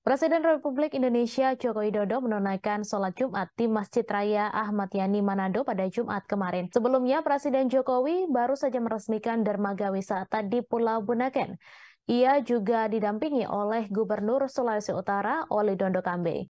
Presiden Republik Indonesia Joko Widodo menunaikan sholat Jumat di Masjid Raya Ahmad Yani Manado pada Jumat kemarin. Sebelumnya, Presiden Jokowi baru saja meresmikan dermaga wisata di Pulau Bunaken. Ia juga didampingi oleh Gubernur Sulawesi Utara Oli Dondo Kambe.